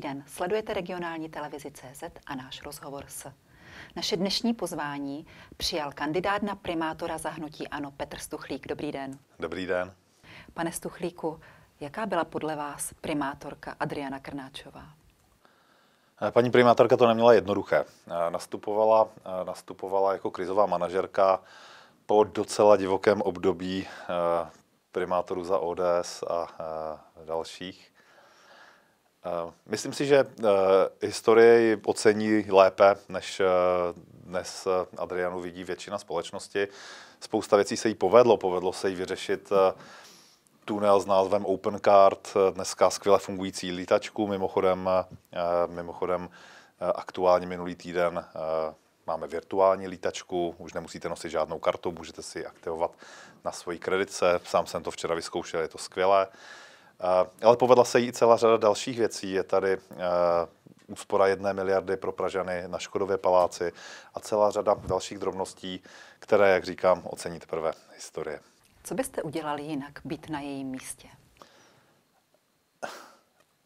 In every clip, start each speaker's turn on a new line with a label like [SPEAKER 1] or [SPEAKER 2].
[SPEAKER 1] Dobrý den, sledujete regionální televizi CZ a náš rozhovor s. Naše dnešní pozvání přijal kandidát na primátora zahnutí ANO Petr Stuchlík. Dobrý den. Dobrý den. Pane Stuchlíku, jaká byla podle vás primátorka Adriana Krnáčová?
[SPEAKER 2] Eh, paní primátorka to neměla jednoduché. Eh, nastupovala, eh, nastupovala jako krizová manažerka po docela divokém období primátorů za ODS a dalších Eh, myslím si, že eh, historie ji ocení lépe, než eh, dnes Adrianu vidí většina společnosti. Spousta věcí se jí povedlo. Povedlo se jí vyřešit tunel s názvem Open Card, dneska skvěle fungující lítačku, mimochodem, mimochodem aktuálně minulý týden máme virtuální lítačku, už nemusíte nosit žádnou kartu, můžete si ji aktivovat na svoji kreditce, sám jsem to včera vyzkoušel, je to skvělé. Eh, ale povedla se jí celá řada dalších věcí. Je tady eh, úspora jedné miliardy pro Pražany na Škodově paláci a celá řada dalších drobností, které, jak říkám, ocení teprve historie.
[SPEAKER 1] Co byste udělali jinak, být na jejím místě?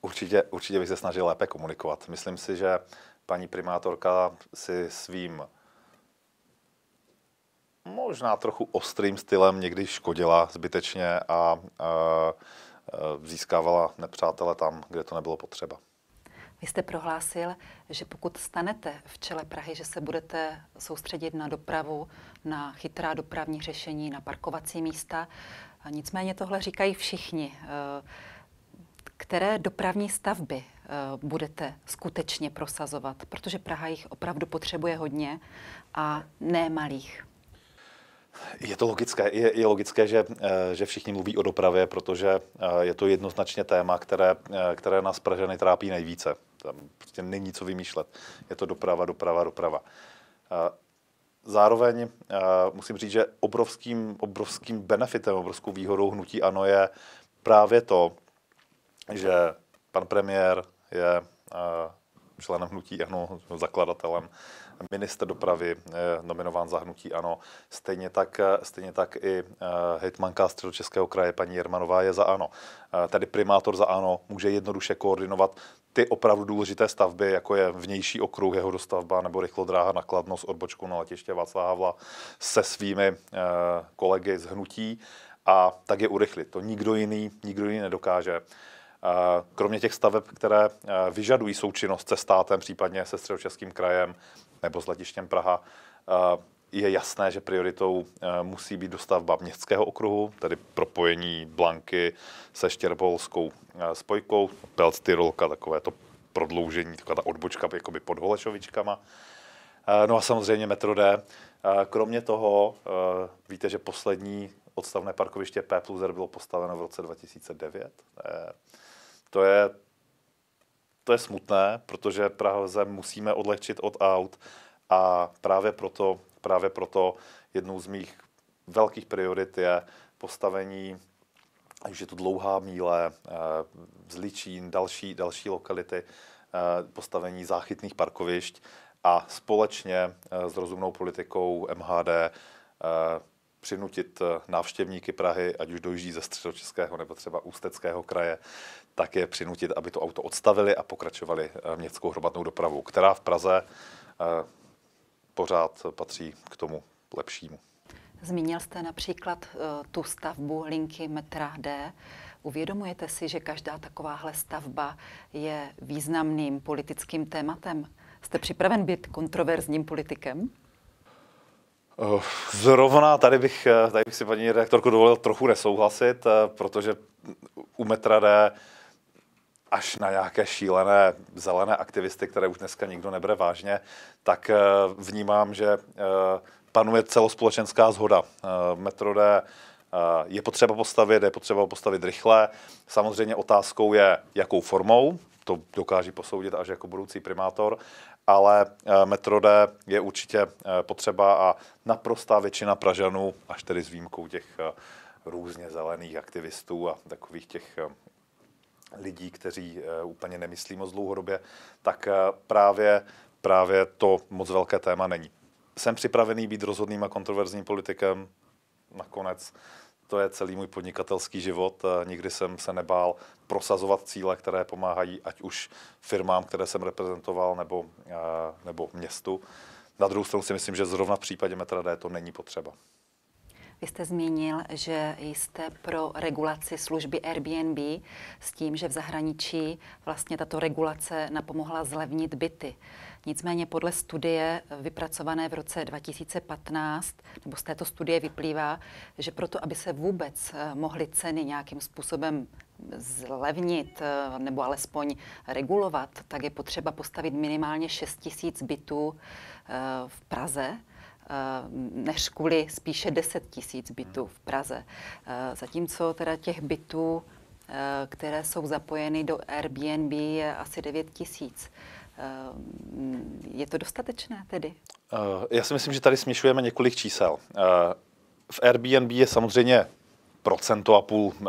[SPEAKER 2] Určitě, určitě bych se snažil lépe komunikovat. Myslím si, že paní primátorka si svým možná trochu ostrým stylem někdy škodila zbytečně a uh, Eh, získávala nepřátele tam, kde to nebylo potřeba.
[SPEAKER 1] Vy jste prohlásil, že pokud stanete v čele Prahy, že se budete soustředit na dopravu, na chytrá dopravní řešení, na parkovací místa. A nicméně tohle říkají všichni. Eh, které dopravní stavby eh, budete skutečně prosazovat? Protože Praha jich opravdu potřebuje hodně a ne malých.
[SPEAKER 2] Je to logické, je, je logické že, eh, že všichni mluví o dopravě, protože eh, je to jednoznačně téma, které, eh, které nás Praženy trápí nejvíce. Tam prostě není co vymýšlet. Je to doprava, doprava, doprava. Zároveň musím říct, že obrovským, obrovským benefitem, obrovskou výhodou hnutí ANO je právě to, že pan premiér je členem hnutí ANO, zakladatelem, minister dopravy eh, nominován za hnutí ANO. Stejně tak, eh, stejně tak i eh, hejtmanka středočeského kraje paní Jermanová je za ANO. Tady primátor za ANO může jednoduše koordinovat ty opravdu důležité stavby, jako je vnější okruh, jeho dostavba nebo rychlodráha na Kladnost odbočku na letiště Václavla se svými kolegy z hnutí a tak je urychlit. To nikdo jiný, nikdo jiný nedokáže. kromě těch staveb, které vyžadují součinnost se státem, případně se středočeským krajem, nebo s letištěm Praha, eh, je jasné, že prioritou eh, musí být dostavba městského okruhu, tedy propojení Blanky se Štěrbolskou eh, spojkou, Pelstyrolka, takové to prodloužení, taková ta odbočka jakoby pod Holešovičkama. No a samozřejmě metro D. Kromě toho, víte, že poslední odstavné parkoviště P plus R bylo postaveno v roce 2009. To je to je smutné, protože Praze musíme odlehčit od aut a právě proto, právě proto jednou z mých velkých priorit je postavení už je tu dlouhá míle, eh, zličín, další, další lokality, eh, postavení záchytných parkovišť a společně eh, s rozumnou politikou MHD přinutit návštěvníky Prahy, ať už dojíždí ze středočeského nebo třeba ústeckého kraje, tak je přinutit, aby to auto odstavili a pokračovali eh, městskou hromadnou dopravou, která v Praze eh, pořád patří k tomu lepšímu.
[SPEAKER 1] Zmínil jste například eh, tu stavbu linky metra D. Uvědomujete si, že každá takováhle stavba je významným politickým tématem? Jste připraven být kontroverzním politikem?
[SPEAKER 2] Zrovna tady bych, tady bych si paní redaktorku dovolil trochu nesouhlasit, protože u metra D až na nějaké šílené zelené aktivisty, které už dneska nikdo nebere vážně, tak eh, vnímám, že eh, panuje celospolečenská zhoda. Eh, metro D je potřeba postavit, je potřeba postavit rychle. Samozřejmě otázkou je, jakou formou, to dokáží posoudit až jako budoucí primátor, ale metro D je určitě potřeba a naprostá většina Pražanů, až tedy s výjimkou těch různě zelených aktivistů a takových těch lidí, kteří eh, úplně nemyslí moc dlouhodobě, tak eh, právě, právě to moc velké téma není. Jsem připravený být rozhodným a kontroverzním politikem. Nakonec to je celý můj podnikatelský život. Eh, nikdy jsem se nebál prosazovat cíle, které pomáhají ať už firmám, které jsem reprezentoval, nebo, nebo městu. Na druhou stranu si myslím, že zrovna v případě Metrade to není potřeba.
[SPEAKER 1] Vy jste zmínil, že jste pro regulaci služby Airbnb s tím, že v zahraničí vlastně tato regulace napomohla zlevnit byty. Nicméně podle studie vypracované v roce 2015, nebo z této studie vyplývá, že proto, aby se vůbec eh, mohly ceny nějakým způsobem zlevnit eh, nebo alespoň regulovat, tak je potřeba postavit minimálně 6 000 bytů eh, v Praze. Eh, než kvůli spíše 10 tisíc bytů v Praze. Eh, zatímco teda těch bytů, eh, které jsou zapojeny do Airbnb, je asi 9 tisíc. Je to dostatečné tedy?
[SPEAKER 2] Já si myslím, že tady směšujeme několik čísel. V Airbnb je samozřejmě procento a půl eh,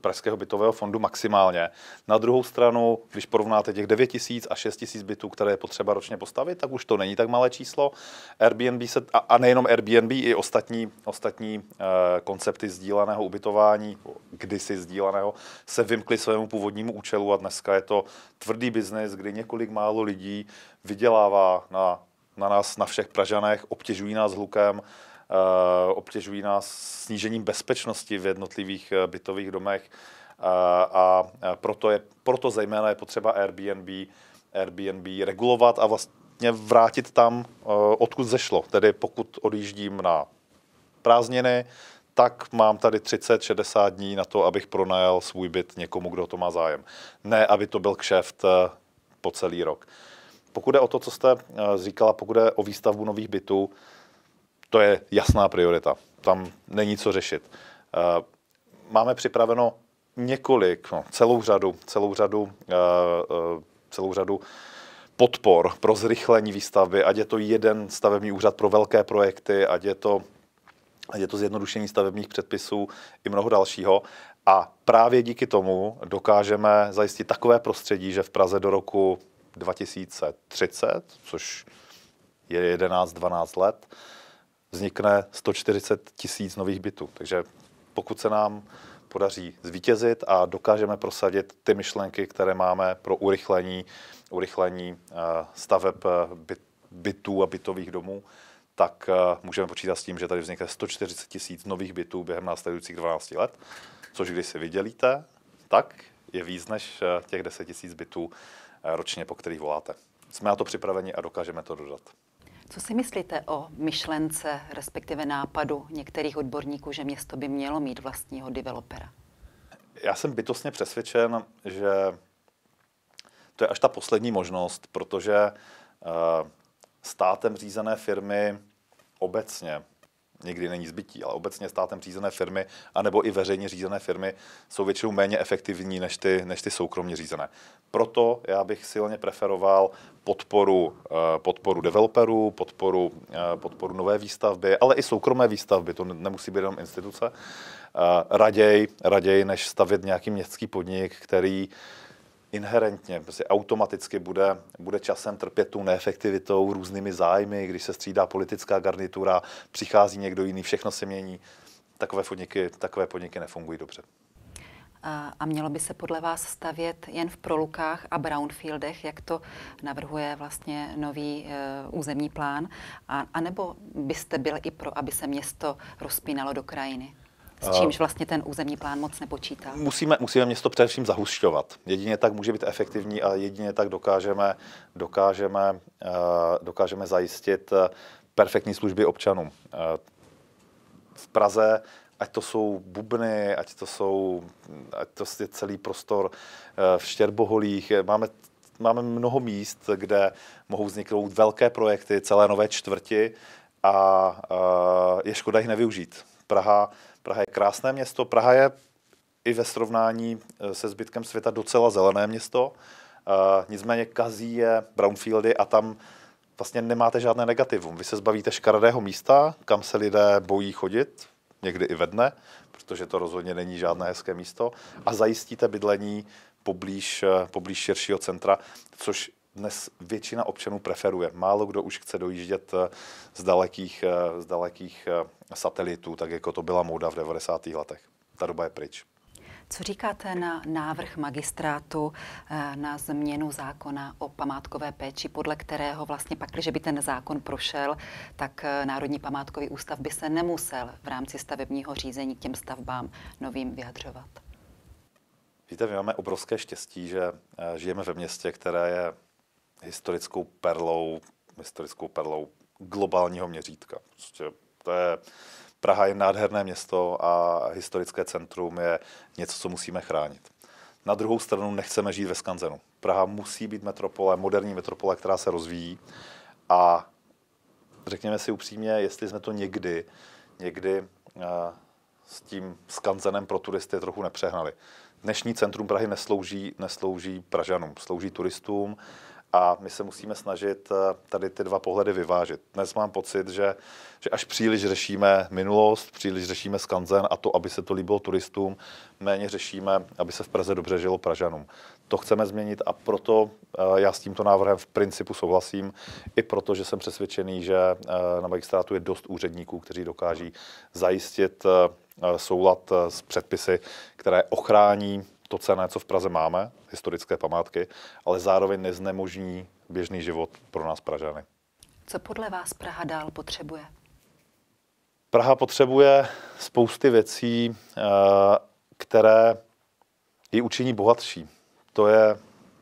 [SPEAKER 2] pražského bytového fondu maximálně. Na druhou stranu, když porovnáte těch 9 tisíc a 6 tisíc bytů, které je potřeba ročně postavit, tak už to není tak malé číslo. Airbnb se, a, nejenom Airbnb, i ostatní, ostatní eh, koncepty sdíleného ubytování, kdysi sdíleného, se vymkly svému původnímu účelu a dneska je to tvrdý biznis, kdy několik málo lidí vydělává na, na nás, na všech Pražanech, obtěžují nás hlukem, Eh, obtěžují nás snížením bezpečnosti v jednotlivých eh, bytových domech eh, a proto, je, proto zejména je potřeba Airbnb, Airbnb regulovat a vlastně vrátit tam, odkud zešlo. Tedy pokud odjíždím na prázdniny, tak mám tady 30-60 dní na to, abych pronajal svůj byt někomu, kdo to má zájem. Ne, aby to byl kšeft po celý rok. Pokud je o to, co jste říkala, pokud je o výstavbu nových bytů, to je jasná priorita. Tam není co řešit. Eh, máme připraveno několik, no, celou řadu, celou řadu, eh, eh, celou řadu podpor pro zrychlení výstavby, ať je to jeden stavební úřad pro velké projekty, ať je to, ať je to zjednodušení stavebních předpisů i mnoho dalšího. A právě díky tomu dokážeme zajistit takové prostředí, že v Praze do roku 2030, což je 11-12 let, vznikne 140 tisíc nových bytů. Takže pokud se nám podaří zvítězit a dokážeme prosadit ty myšlenky, které máme pro urychlení, urychlení eh, staveb eh, byt, bytů a bytových domů, tak eh, můžeme počítat s tím, že tady vznikne 140 tisíc nových bytů během následujících 12 let, což když si vydělíte, tak je víc než těch 10 tisíc bytů ročně, po kterých voláte. Jsme na to připraveni a dokážeme to dodat.
[SPEAKER 1] Co si myslíte o myšlence, respektive nápadu některých odborníků, že město by mělo mít vlastního developera?
[SPEAKER 2] Já jsem bytostně přesvědčen, že to je až ta poslední možnost, protože eh, státem řízené firmy obecně někdy není zbytí, ale obecně státem řízené firmy, anebo i veřejně řízené firmy jsou většinou méně efektivní než ty, než ty soukromě řízené. Proto já bych silně preferoval podporu, eh, podporu developerů, podporu, eh, podporu nové výstavby, ale i soukromé výstavby, to nemusí být jenom instituce. Eh, raději, raději než stavět nějaký městský podnik, který inherentně, prostě automaticky bude, bude časem trpět tu neefektivitou, různými zájmy, když se střídá politická garnitura, přichází někdo jiný, všechno se mění. Takové podniky, takové podniky nefungují dobře.
[SPEAKER 1] A mělo by se podle vás stavět jen v prolukách a brownfieldech, jak to navrhuje vlastně nový e, územní plán? A, a nebo byste byl i pro, aby se město rozpínalo do krajiny? S čímž vlastně ten územní plán moc nepočítá?
[SPEAKER 2] Musíme, musíme město především zahušťovat. Jedině tak může být efektivní a jedině tak dokážeme, dokážeme, eh, dokážeme zajistit eh, perfektní služby občanům. Eh, v Praze ať to jsou bubny, ať to, jsou, ať to je celý prostor v Štěrboholích. Máme, máme mnoho míst, kde mohou vzniknout velké projekty, celé nové čtvrti a je škoda jich nevyužít. Praha Praha je krásné město, Praha je i ve srovnání e, se zbytkem světa docela zelené město, e, nicméně kazí je brownfieldy a tam vlastně nemáte žádné negativum. Vy se zbavíte škaredého místa, kam se lidé bojí chodit, někdy i ve dne, protože to rozhodně není žádné hezké místo, a zajistíte bydlení poblíž, e, poblíž širšího centra, což dnes většina občanů preferuje. Málo kdo už chce dojíždět eh, z dalekých, eh, z dalekých eh, satelitů, tak jako to byla móda v 90. letech. Ta doba je pryč.
[SPEAKER 1] Co říkáte na návrh magistrátu na změnu zákona o památkové péči, podle kterého vlastně pak, když by ten zákon prošel, tak Národní památkový ústav by se nemusel v rámci stavebního řízení k těm stavbám novým vyjadřovat?
[SPEAKER 2] Víte, my máme obrovské štěstí, že žijeme ve městě, které je historickou perlou, historickou perlou globálního měřítka. Prostě to je, Praha je nádherné město a historické centrum je něco, co musíme chránit. Na druhou stranu nechceme žít ve skanzenu. Praha musí být metropole, moderní metropole, která se rozvíjí a řekněme si upřímně, jestli jsme to někdy, někdy eh, s tím skanzenem pro turisty trochu nepřehnali. Dnešní centrum Prahy neslouží, neslouží Pražanům, slouží turistům a my se musíme snažit eh, tady ty dva pohledy vyvážit. Dnes mám pocit, že, že až příliš řešíme minulost, příliš řešíme skanzen a to, aby se to líbilo turistům, méně řešíme, aby se v Praze dobře žilo Pražanům. To chceme změnit a proto eh, já s tímto návrhem v principu souhlasím, i proto, že jsem přesvědčený, že eh, na magistrátu je dost úředníků, kteří dokáží zajistit soulad s předpisy, které ochrání to cené, co v Praze máme, historické památky, ale zároveň neznemožní běžný život pro nás Pražany.
[SPEAKER 1] Co podle vás Praha dál potřebuje?
[SPEAKER 2] Praha potřebuje spousty věcí, eh, které ji učiní bohatší. To je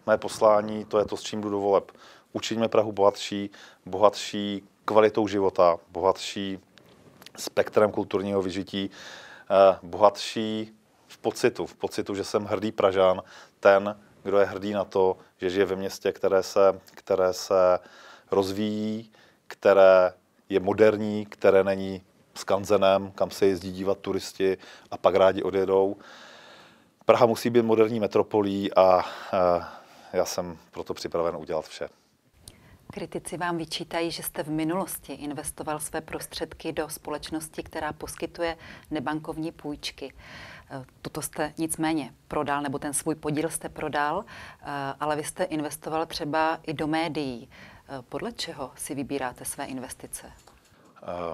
[SPEAKER 2] mé poslání, to je to, s čím jdu do voleb. Učiníme Prahu bohatší, bohatší kvalitou života, bohatší spektrem kulturního vyžití, eh, bohatší pocitu, v pocitu, že jsem hrdý Pražan, ten, kdo je hrdý na to, že žije ve městě, které se, které se rozvíjí, které je moderní, které není skanzenem, kam se jezdí dívat turisti a pak rádi odjedou. Praha musí být moderní metropolí a eh, já jsem proto připraven udělat vše.
[SPEAKER 1] Kritici vám vyčítají, že jste v minulosti investoval své prostředky do společnosti, která poskytuje nebankovní půjčky. E, toto jste nicméně prodal, nebo ten svůj podíl jste prodal, e, ale vy jste investoval třeba i do médií. E, podle čeho si vybíráte své investice?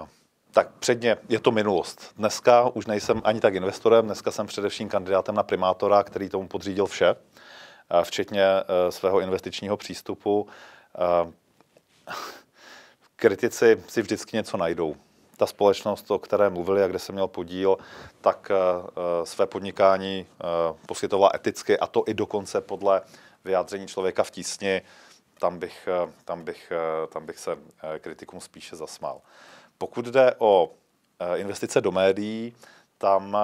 [SPEAKER 2] Uh, tak předně je to minulost. Dneska už nejsem ani tak investorem, dneska jsem především kandidátem na primátora, který tomu podřídil vše, včetně svého investičního přístupu kritici si vždycky něco najdou. Ta společnost, o které mluvili a kde jsem měl podíl, tak eh, eh, své podnikání eh, poskytovala eticky a to i dokonce podle vyjádření člověka v tísni. Tam bych, tam bych, tam bych se kritikům spíše zasmál. Pokud jde o investice do médií, tam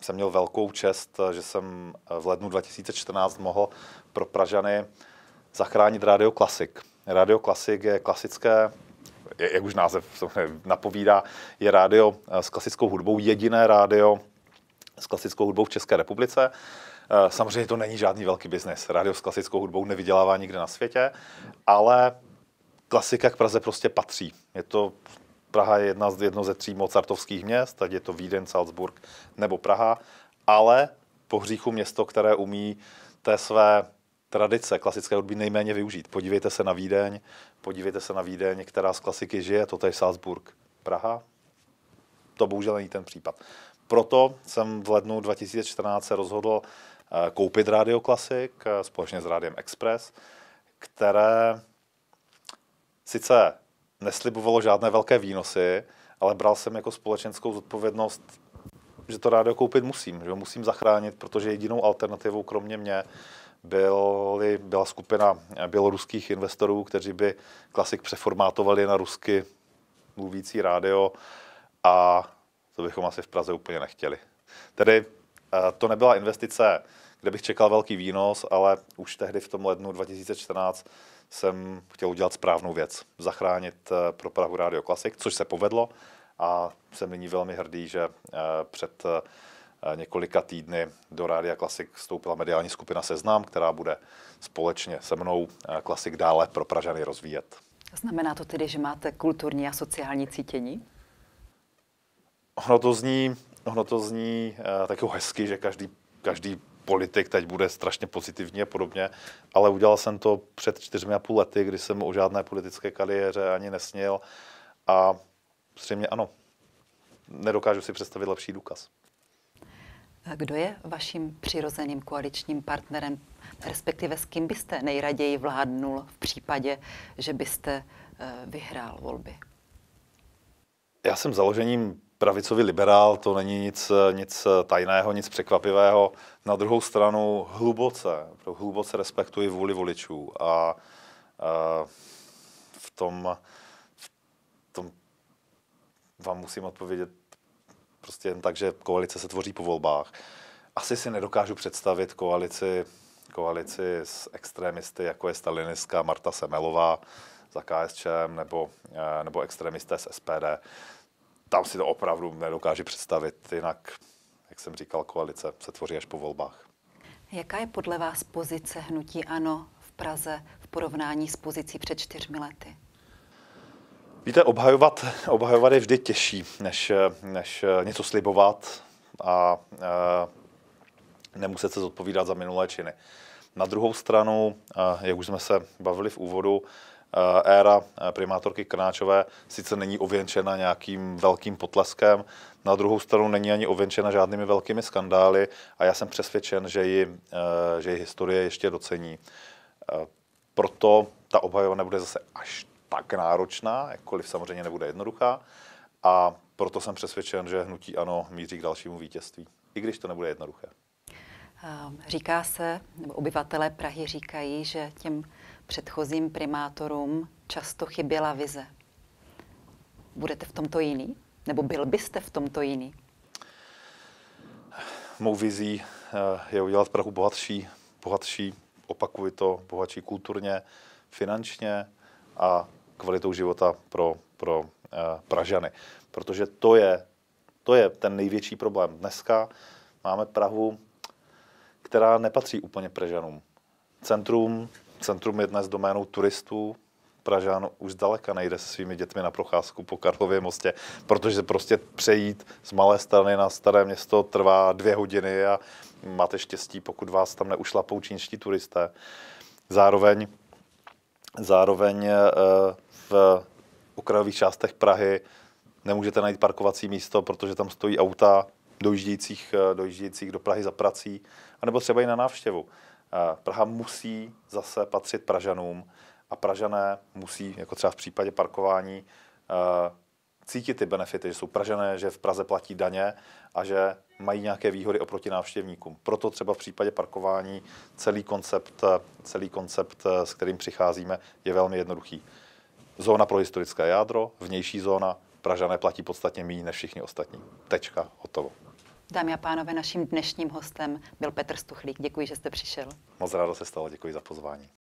[SPEAKER 2] jsem měl velkou čest, že jsem v lednu 2014 mohl pro Pražany zachránit Radio Klasik Radio klasik je klasické jak už název napovídá, je rádio eh, s klasickou hudbou, jediné rádio s klasickou hudbou v České republice. Eh, samozřejmě to není žádný velký biznis. Rádio s klasickou hudbou nevydělává nikde na světě, ale klasika k Praze prostě patří. Je to Praha je jedna z, jedno ze tří mozartovských měst, ať je to Vídeň, Salzburg nebo Praha, ale po hříchu město, které umí té své tradice klasické hudby nejméně využít. Podívejte se na Vídeň, podívejte se na Vídeň, která z klasiky žije, to je Salzburg, Praha. To bohužel není ten případ. Proto jsem v lednu 2014 se rozhodl eh, koupit Radio Klasik eh, společně s Rádiem Express, které sice neslibovalo žádné velké výnosy, ale bral jsem jako společenskou zodpovědnost, že to rádio koupit musím, že ho musím zachránit, protože jedinou alternativou kromě mě byly, byla skupina běloruských investorů, kteří by klasik přeformátovali na rusky mluvící rádio a to bychom asi v Praze úplně nechtěli. Tedy eh, to nebyla investice, kde bych čekal velký výnos, ale už tehdy v tom lednu 2014 jsem chtěl udělat správnou věc. Zachránit eh, pro Prahu Radio Classic, což se povedlo a jsem nyní velmi hrdý, že eh, před Eh, několika týdny do Rádia Klasik vstoupila mediální skupina Seznam, která bude společně se mnou Klasik eh, dále pro Pražany rozvíjet.
[SPEAKER 1] Znamená to tedy, že máte kulturní a sociální cítění?
[SPEAKER 2] Ono to zní, ono to zní eh, taky hezky, že každý, každý politik teď bude strašně pozitivní a podobně, ale udělal jsem to před čtyřmi a půl lety, kdy jsem o žádné politické kariéře ani nesnil a přímě ano, nedokážu si představit lepší důkaz.
[SPEAKER 1] Kdo je vaším přirozeným koaličním partnerem, respektive s kým byste nejraději vládnul v případě, že byste eh, vyhrál volby?
[SPEAKER 2] Já jsem založením pravicový liberál, to není nic, eh, nic eh, tajného, nic překvapivého. Na druhou stranu hluboce, hluboce respektuji vůli voličů a, a v tom, v tom vám musím odpovědět prostě jen tak, že koalice se tvoří po volbách. Asi si nedokážu představit koalici, koalici s extremisty, jako je stalinistka Marta Semelová za KSČM nebo, eh, nebo extremisté z SPD. Tam si to opravdu nedokážu představit, jinak, jak jsem říkal, koalice se tvoří až po volbách.
[SPEAKER 1] Jaká je podle vás pozice hnutí ANO v Praze v porovnání s pozicí před čtyřmi lety?
[SPEAKER 2] Víte, obhajovat, obhajovat je vždy těžší, než, než eh, něco slibovat a e, nemuset se zodpovídat za minulé činy. Na druhou stranu, eh, jak už jsme se bavili v úvodu, éra primátorky Krnáčové sice není ověnčena nějakým velkým potleskem, na druhou stranu není ani ověnčena žádnými velkými skandály a já jsem přesvědčen, že ji, že ji historie ještě docení. Proto ta obhajova nebude zase až tak náročná, jakkoliv samozřejmě nebude jednoduchá. A proto jsem přesvědčen, že hnutí ano míří k dalšímu vítězství, i když to nebude jednoduché.
[SPEAKER 1] Ehm, říká se, nebo obyvatelé Prahy říkají, že těm předchozím primátorům často chyběla vize. Budete v tomto jiný? Nebo byl byste v tomto jiný?
[SPEAKER 2] Mou vizí eh, je udělat Prahu bohatší, bohatší, opakuji to, bohatší kulturně, finančně a kvalitou života pro, pro eh, Pražany. Protože to je, to je ten největší problém. Dneska máme Prahu, která nepatří úplně Pražanům. Centrum, centrum je dnes doménou turistů, Pražan už zdaleka nejde se svými dětmi na procházku po Karlově mostě, protože prostě přejít z malé strany na staré město trvá dvě hodiny a máte štěstí, pokud vás tam neušlapou čínští turisté. Zároveň, zároveň eh, v okrajových částech Prahy nemůžete najít parkovací místo, protože tam stojí auta dojíždějících, eh, dojíždějících do Prahy za prací, anebo třeba i na návštěvu. Eh, Praha musí zase patřit Pražanům a Pražané musí, jako třeba v případě parkování, eh, cítit ty benefity, že jsou Pražané, že v Praze platí daně a že mají nějaké výhody oproti návštěvníkům. Proto třeba v případě parkování celý koncept, celý koncept, s kterým přicházíme, je velmi jednoduchý. Zóna pro historické jádro, vnější zóna, Pražané platí podstatně méně než všichni ostatní. Tečka, hotovo.
[SPEAKER 1] Dámy a pánové, naším dnešním hostem byl Petr Stuchlík. Děkuji, že jste přišel.
[SPEAKER 2] Moc rádo se stalo, děkuji za pozvání.